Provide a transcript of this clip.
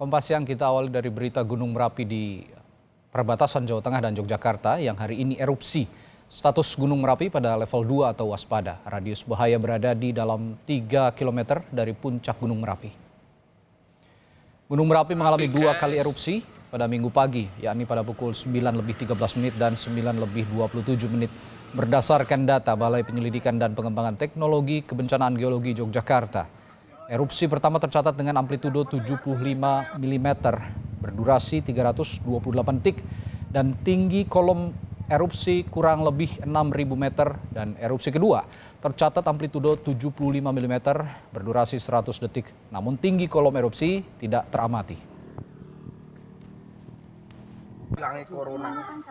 Kompas yang kita awali dari berita Gunung Merapi di perbatasan Jawa Tengah dan Yogyakarta yang hari ini erupsi. Status Gunung Merapi pada level 2 atau waspada. Radius bahaya berada di dalam 3 km dari puncak Gunung Merapi. Gunung Merapi mengalami dua kali erupsi pada minggu pagi, yakni pada pukul 9 lebih 13 menit dan 9 lebih 27 menit. Berdasarkan data Balai Penyelidikan dan Pengembangan Teknologi Kebencanaan Geologi Yogyakarta, Erupsi pertama tercatat dengan amplitudo 75 mm, berdurasi 328 detik dan tinggi kolom erupsi kurang lebih 6.000 meter dan erupsi kedua tercatat amplitudo 75 mm berdurasi 100 detik namun tinggi kolom erupsi tidak teramati. Bilangnya corona.